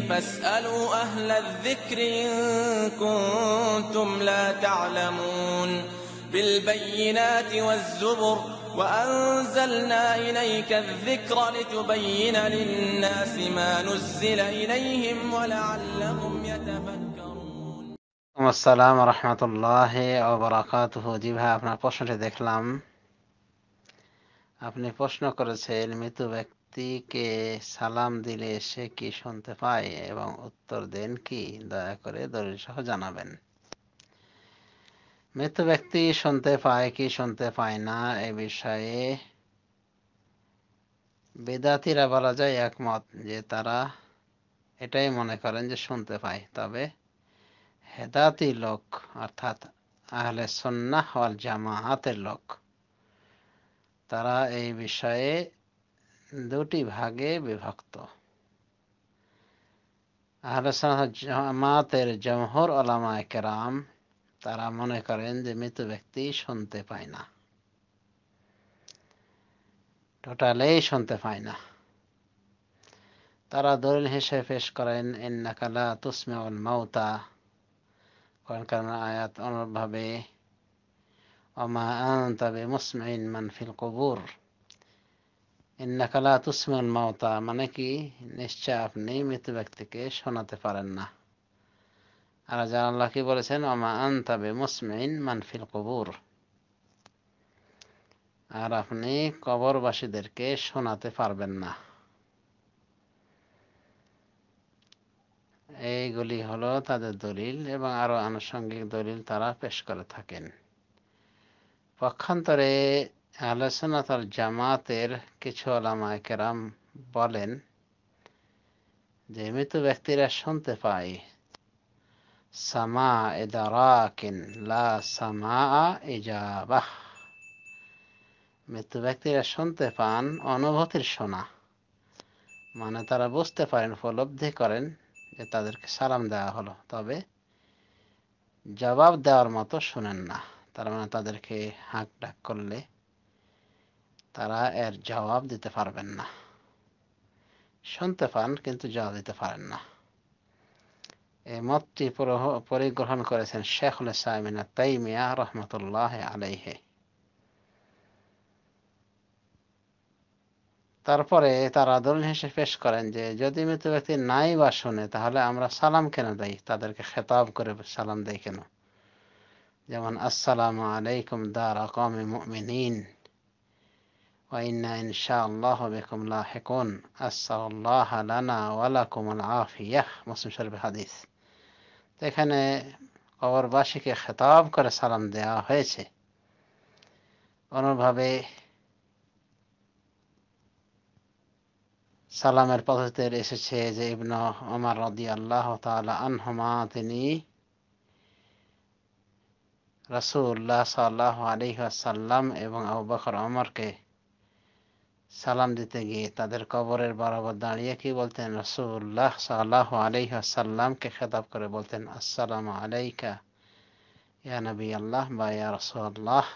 فاسألوا أهل الذكر إن كنتم لا تعلمون بالبينات والزبر وأنزلنا إليك الذكر لتبين للناس ما نزل إليهم ولعلهم يتفكرون السلام ورحمة الله وبركاته جيبها আপনার প্রশ্নটি দেখলাম আপনি প্রশ্ন করেছেন মৃত ব্যক্তি ব্যক্তিকে সালাম দিলে সে কি শুনতে পায় এবং উত্তর দেন কি দয়া করে দলিল সহ জানাবেন মৃত ব্যক্তি শুনতে পায় কি শুনতে পায় না এ বিষয়ে বেদাতিরা বলা যায় একমত যে তারা এটাই মনে করেন যে শুনতে পায় তবে হেদাতি লোক অর্থাৎ আহলে সন্না হল জামাহাতের লোক তারা এই বিষয়ে দুটি ভাগে বিভক্ত জামাতের জমহর আলামা কেরাম তারা মনে করেন যে মৃত ব্যক্তি শুনতে পায় না টোটালেই শুনতে পায় না তারা দলিল হিসেবে পেশ করেন তুসমে তুসমেউল মাউতা কোরআন আয়াত অনুরূপভাবে অমা তবে মুসমাইন মানফিল কবুর ইন্নাকালা মানে কি নিশ্চয় আপনি মৃত ব্যক্তিকে শোনাতে পারেন না আর যার আল্লাহ কি বলেছেন আমা আনতাবে মুসমিন মানফিল কবুর আর আপনি কবরবাসীদেরকে শোনাতে পারবেন না এইগুলি হলো তাদের দলিল এবং আরো আনুষঙ্গিক দলিল তারা পেশ করে থাকেন পক্ষান্তরে আলোচনাত জামাতের কিছু ওলামায় বলেন যে মৃত ব্যক্তিরা শুনতে পায় সামা এদারাকিন লা সামা এজাবাহ মৃত্যু ব্যক্তিরা শুনতে পান অনুভূতির শোনা মানে তারা বুঝতে পারেন উপলব্ধি করেন যে তাদেরকে সালাম দেওয়া হলো তবে জবাব দেওয়ার মতো শোনেন না তার মানে তাদেরকে হাঁক ডাক করলে তারা এর জবাব দিতে পারবেন না শুনতে পান কিন্তু জবাব দিতে পারেন না এই মতটি পরিগ্রহণ করেছেন শেখুল ইসলামিন তাইমিয়া রহমতুল্লাহ আলাইহে তারপরে তারা দলিল হিসেবে পেশ করেন যে যদি মৃত ব্যক্তি নাই বা শুনে তাহলে আমরা সালাম কেন দেই তাদেরকে খেতাব করে সালাম দেই কেন যেমন আসসালামু আলাইকুম দার আকমে মুমিনিন وإنا إن شاء الله بكم لاحقون أسأل الله لنا ولكم العافية মুসলিম শরীফ হাদিস তো এখানে কবরবাসীকে খেতাব করে সালাম দেওয়া হয়েছে অনুভাবে সালামের পদ্ধতিতে এসেছে যে ইবন ওমর রদি আল্লাহ তালা আনহমা তিনি রাসুল্লাহ সাল্লাহ আলহ আসাল্লাম এবং আবু বকর অমরকে سلام دیتے گئے تادر قبرر برابر دانیے کی بولتے ہیں رسول اللہ صلی اللہ علیہ وسلم کے خطاب کرے بولتے ہیں السلام علیکہ یا نبی اللہ با یا رسول اللہ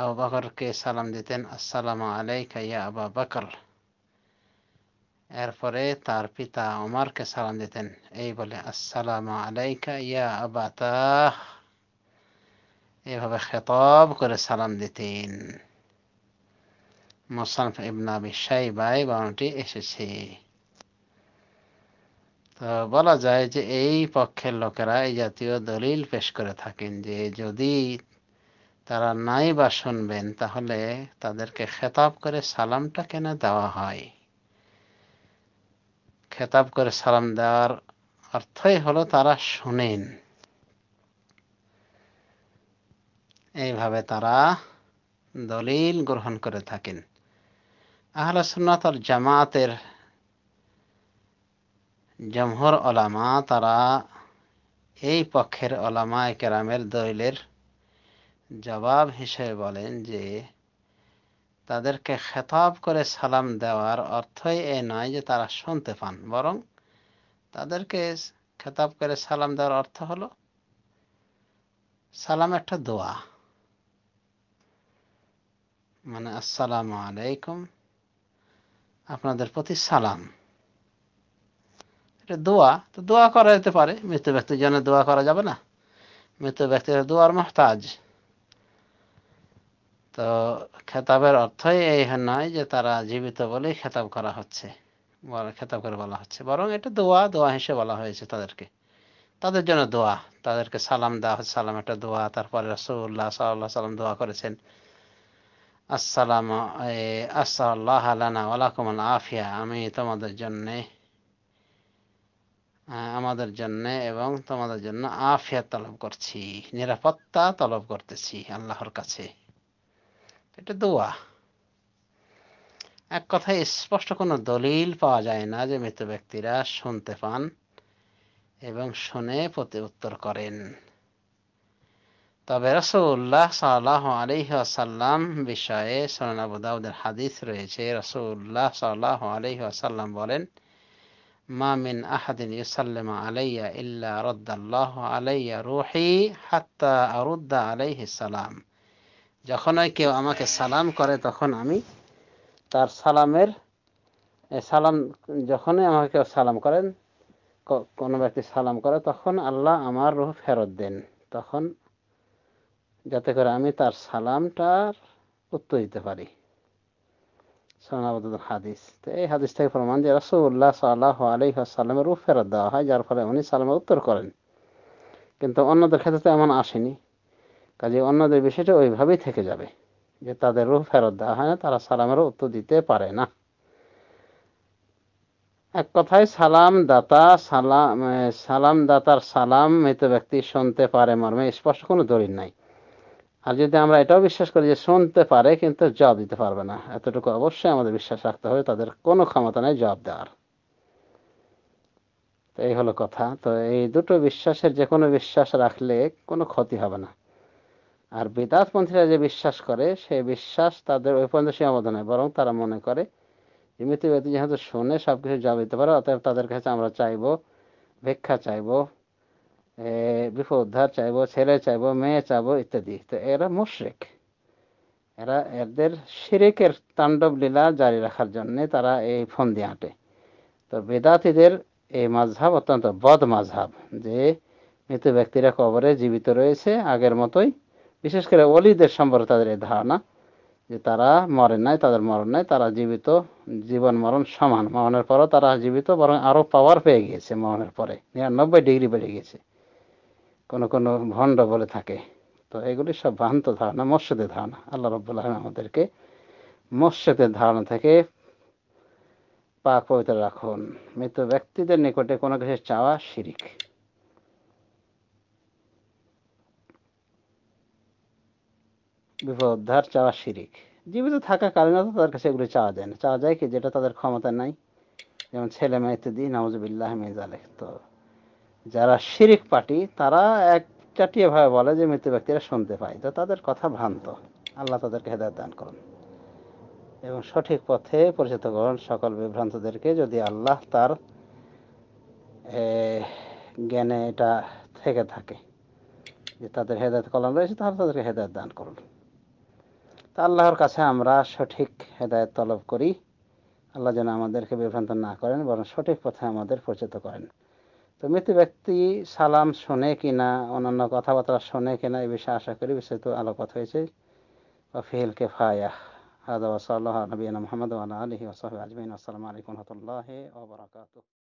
ابو بکر کے سلام دیتے ہیں السلام علیکہ یا ابا بکر ایر پورے تار پیتا عمر کے سلام دیتے ہیں ای بولے السلام علیکہ یا ابا تاہ ای بابا خطاب کرے سلام دیتے ہیں মোসানফ ইবনা বাই বর্ণনাটি এসেছে তো বলা যায় যে এই পক্ষের লোকেরা এই জাতীয় দলিল পেশ করে থাকেন যে যদি তারা নাই বা শুনবেন তাহলে তাদেরকে খেতাব করে সালামটা কেন দেওয়া হয় খেতাব করে সালাম দেওয়ার অর্থই হলো তারা শুনেন এইভাবে তারা দলিল গ্রহণ করে থাকেন আহলে সুন্নাত আল জামাতের জমহর ওলামা তারা এই পক্ষের ওলামা একরামের দলিলের জবাব হিসেবে বলেন যে তাদেরকে খেতাব করে সালাম দেওয়ার অর্থই এ নয় যে তারা শুনতে পান বরং তাদেরকে খেতাব করে সালাম দেওয়ার অর্থ হলো সালাম একটা দোয়া মানে আসসালামু আলাইকুম আপনাদের প্রতি সালাম এটা দোয়া তো দোয়া করা যেতে পারে মৃত ব্যক্তির জন্য দোয়া করা যাবে না মৃত ব্যক্তির দোয়ার মহতাজ তো খেতাবের অর্থই এই নয় যে তারা জীবিত বলেই খেতাব করা হচ্ছে খেতাব করে বলা হচ্ছে বরং এটা দোয়া দোয়া হিসেবে বলা হয়েছে তাদেরকে তাদের জন্য দোয়া তাদেরকে সালাম দেওয়া হচ্ছে সালাম একটা দোয়া তারপরে রসুল্লাহ সাল্লাহ সাল্লাম দোয়া করেছেন আসসালাম আসসাল্লাহ আলানা ওয়ালাকুমুল আফিয়া আমি তোমাদের জন্যে আমাদের জন্য এবং তোমাদের জন্য আফিয়া তলব করছি নিরাপত্তা তলব করতেছি আল্লাহর কাছে এটা দোয়া এক কথায় স্পষ্ট কোনো দলিল পাওয়া যায় না যে মৃত ব্যক্তিরা শুনতে পান এবং শুনে প্রতি উত্তর করেন তবে রসুল্লাহ সাল্লাহ আসাল্লাম বিষয়ে সোনান আবু হাদিস রয়েছে রসুল্লাহ সাল্লাহ আলহিহাসাল্লাম বলেন মামিন আহাদিন ইসাল্লাম আলাইয়া ইল্লা রদ্দাল্লাহ আলাইয়া রুহি হাত্তা আরুদ্দা আলাইহি সালাম যখনই কেউ আমাকে সালাম করে তখন আমি তার সালামের সালাম যখনই আমাকে কেউ সালাম করেন কোনো ব্যক্তি সালাম করে তখন আল্লাহ আমার রুহ ফেরত দেন তখন যাতে করে আমি তার সালামটার উত্তর দিতে পারি হাদিস তো এই হাদিস থেকে প্রমাণ যে রসুল্লাহ সাল্লাহ আলী সাল্লামের রূপ ফেরত দেওয়া হয় যার ফলে উনি সালামের উত্তর করেন কিন্তু অন্যদের ক্ষেত্রে তো এমন আসেনি কাজে অন্যদের বিষয়টা ওইভাবেই থেকে যাবে যে তাদের রূপ ফেরত দেওয়া হয় না তারা সালামের উত্তর দিতে পারে না এক কথায় সালাম দাতা সালাম সালাম দাতার সালাম মৃত ব্যক্তি শুনতে পারে মর্মে স্পষ্ট কোনো দলিল নাই আর যদি আমরা এটাও বিশ্বাস করি যে শুনতে পারে কিন্তু জবাব দিতে পারবে না এতটুকু অবশ্যই আমাদের বিশ্বাস রাখতে হবে তাদের কোনো ক্ষমতা নেই জবাব দেওয়ার তো এই হলো কথা তো এই দুটো বিশ্বাসের যে কোনো বিশ্বাস রাখলে কোনো ক্ষতি হবে না আর বেদাতপন্থীরা যে বিশ্বাস করে সেই বিশ্বাস তাদের ওই পর্যন্ত সীমাবদ্ধ নয় বরং তারা মনে করে যে মৃত্যু ব্যক্তি যেহেতু শুনে সব কিছু জবাব দিতে পারে অতএব তাদের কাছে আমরা চাইব ভিক্ষা চাইবো বিপদ উদ্ধার চাইবো ছেলে চাইবো মেয়ে চাইবো ইত্যাদি তো এরা মুশ্রিক এরা এদের শিরিকের তাণ্ডব লীলা জারি রাখার জন্যে তারা এই ফোন দিয়ে আঁটে তো বেদাতিদের এই মাঝহাব অত্যন্ত বদ মাঝহাব যে মৃত ব্যক্তিরা কবরে জীবিত রয়েছে আগের মতোই বিশেষ করে অলিদের সম্পর্কে তাদের এই ধারণা যে তারা মরে নাই তাদের মরণ নাই তারা জীবিত জীবন মরণ সমান মরণের পরও তারা জীবিত বরং আরও পাওয়ার পেয়ে গিয়েছে মরণের পরে নিরানব্বই ডিগ্রি বেড়ে গেছে কোনো কোনো ভণ্ড বলে থাকে তো এগুলি সব ভ্রান্ত ধারণা মৎস্যদের ধারণা আল্লাহ রব্বুল্লাহ আমাদেরকে মৎস্যদের ধারণা থেকে পাক পবিত্র রাখুন মৃত ব্যক্তিদের নিকটে কোনো কিছু চাওয়া শিরিক বিপদার চাওয়া শিরিক জীবিত থাকা কারণে তো তাদের কাছে এগুলি চাওয়া যায় না চাওয়া যায় কি যেটা তাদের ক্ষমতা নাই যেমন ছেলে মেয়ে ইত্যাদি নওয়াজ মির্জা তো যারা শিরিক পার্টি তারা এক চাটিয়া ভাবে বলে যে মৃত ব্যক্তিরা শুনতে পায় তো তাদের কথা ভ্রান্ত আল্লাহ তাদেরকে হেদায়ত দান করুন এবং সঠিক পথে পরিচিত করুন সকল বিভ্রান্তদেরকে যদি আল্লাহ তার জ্ঞানে এটা থেকে থাকে যে তাদের হেদায়ত কলম রয়েছে তাহলে তাদেরকে হেদায়ত দান করুন তা আল্লাহর কাছে আমরা সঠিক হেদায়ত তলব করি আল্লাহ যেন আমাদেরকে বিভ্রান্ত না করেন বরং সঠিক পথে আমাদের পরিচিত করেন তো মৃত ব্যক্তি সালাম শোনে কিনা অন্যান্য কথাবার্তা শোনে কিনা এই বিষয়ে আশা করি বিস্তারিত আলোকপাত হয়েছে ফিহিল কে ফায়াহ হাদা ওসাল্লাহ নবীন মোহাম্মদ আলহি ওসহ আজমিন আসসালামু আলাইকুম রহমতুল্লাহ ওবরাকাতু